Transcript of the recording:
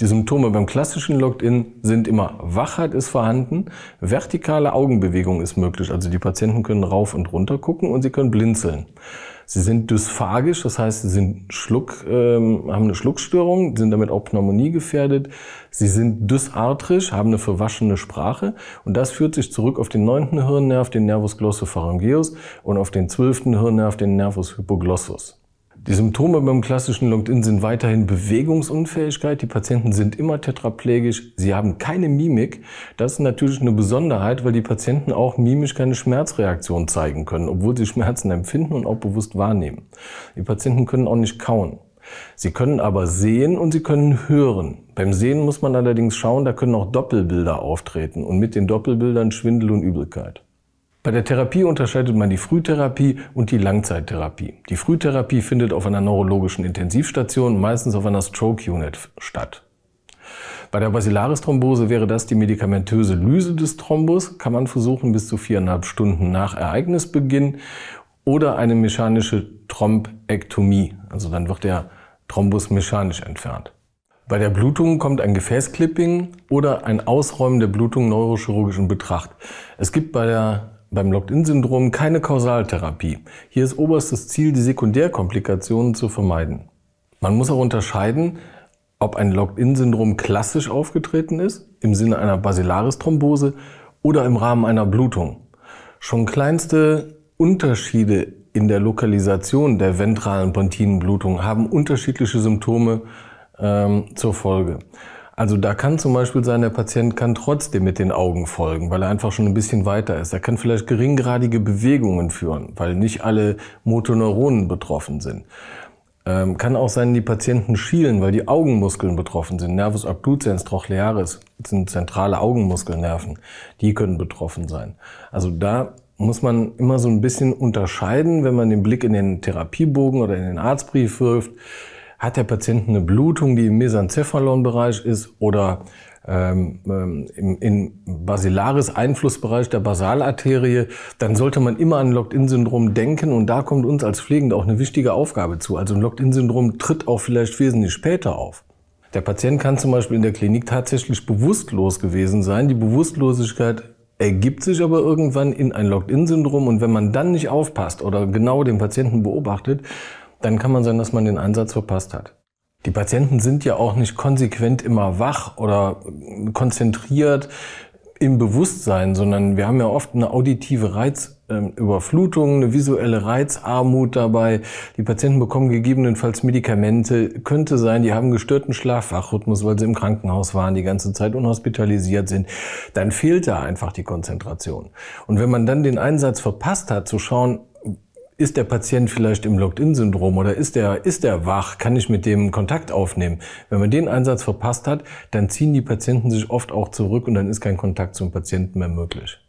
Die Symptome beim klassischen Locked-In sind immer Wachheit ist vorhanden, vertikale Augenbewegung ist möglich, also die Patienten können rauf und runter gucken und sie können blinzeln. Sie sind dysphagisch, das heißt, sie sind Schluck, ähm, haben eine Schluckstörung, sind damit auch Pneumonie gefährdet. Sie sind dysartrisch, haben eine verwaschene Sprache. Und das führt sich zurück auf den neunten Hirnnerv, den Nervus glossopharyngeus, und auf den zwölften Hirnnerv, den Nervus hypoglossus. Die Symptome beim klassischen Longed-In sind weiterhin Bewegungsunfähigkeit. Die Patienten sind immer tetraplegisch. Sie haben keine Mimik. Das ist natürlich eine Besonderheit, weil die Patienten auch mimisch keine Schmerzreaktion zeigen können, obwohl sie Schmerzen empfinden und auch bewusst wahrnehmen. Die Patienten können auch nicht kauen. Sie können aber sehen und sie können hören. Beim Sehen muss man allerdings schauen, da können auch Doppelbilder auftreten und mit den Doppelbildern Schwindel und Übelkeit. Bei der Therapie unterscheidet man die Frühtherapie und die Langzeittherapie. Die Frühtherapie findet auf einer neurologischen Intensivstation, meistens auf einer Stroke Unit statt. Bei der Basilaristhrombose wäre das die medikamentöse Lyse des Thrombus, kann man versuchen bis zu viereinhalb Stunden nach Ereignisbeginn oder eine mechanische Thrombektomie. Also dann wird der Thrombus mechanisch entfernt. Bei der Blutung kommt ein Gefäßclipping oder ein Ausräumen der Blutung neurochirurgisch in Betracht. Es gibt bei der beim Locked-in-Syndrom keine Kausaltherapie. Hier ist oberstes Ziel, die Sekundärkomplikationen zu vermeiden. Man muss auch unterscheiden, ob ein Locked-in-Syndrom klassisch aufgetreten ist, im Sinne einer Basilaris-Thrombose oder im Rahmen einer Blutung. Schon kleinste Unterschiede in der Lokalisation der ventralen Pontinenblutung haben unterschiedliche Symptome ähm, zur Folge. Also da kann zum Beispiel sein, der Patient kann trotzdem mit den Augen folgen, weil er einfach schon ein bisschen weiter ist. Er kann vielleicht geringgradige Bewegungen führen, weil nicht alle Motoneuronen betroffen sind. Ähm, kann auch sein, die Patienten schielen, weil die Augenmuskeln betroffen sind. Nervus abducens trochlearis sind zentrale Augenmuskelnerven. Die können betroffen sein. Also da muss man immer so ein bisschen unterscheiden, wenn man den Blick in den Therapiebogen oder in den Arztbrief wirft. Hat der Patient eine Blutung, die im Mesencephalon-Bereich ist oder ähm, ähm, im, im basilares Einflussbereich der Basalarterie, dann sollte man immer an Locked-In-Syndrom denken und da kommt uns als Pflegende auch eine wichtige Aufgabe zu. Also ein Locked-In-Syndrom tritt auch vielleicht wesentlich später auf. Der Patient kann zum Beispiel in der Klinik tatsächlich bewusstlos gewesen sein. Die Bewusstlosigkeit ergibt sich aber irgendwann in ein Locked-In-Syndrom und wenn man dann nicht aufpasst oder genau den Patienten beobachtet, dann kann man sein, dass man den Einsatz verpasst hat. Die Patienten sind ja auch nicht konsequent immer wach oder konzentriert im Bewusstsein, sondern wir haben ja oft eine auditive Reizüberflutung, eine visuelle Reizarmut dabei. Die Patienten bekommen gegebenenfalls Medikamente. Könnte sein, die haben gestörten Schlafwachrhythmus, weil sie im Krankenhaus waren, die ganze Zeit unhospitalisiert sind. Dann fehlt da einfach die Konzentration. Und wenn man dann den Einsatz verpasst hat, zu schauen, ist der Patient vielleicht im Locked-in-Syndrom oder ist der, ist der wach? Kann ich mit dem Kontakt aufnehmen? Wenn man den Einsatz verpasst hat, dann ziehen die Patienten sich oft auch zurück und dann ist kein Kontakt zum Patienten mehr möglich.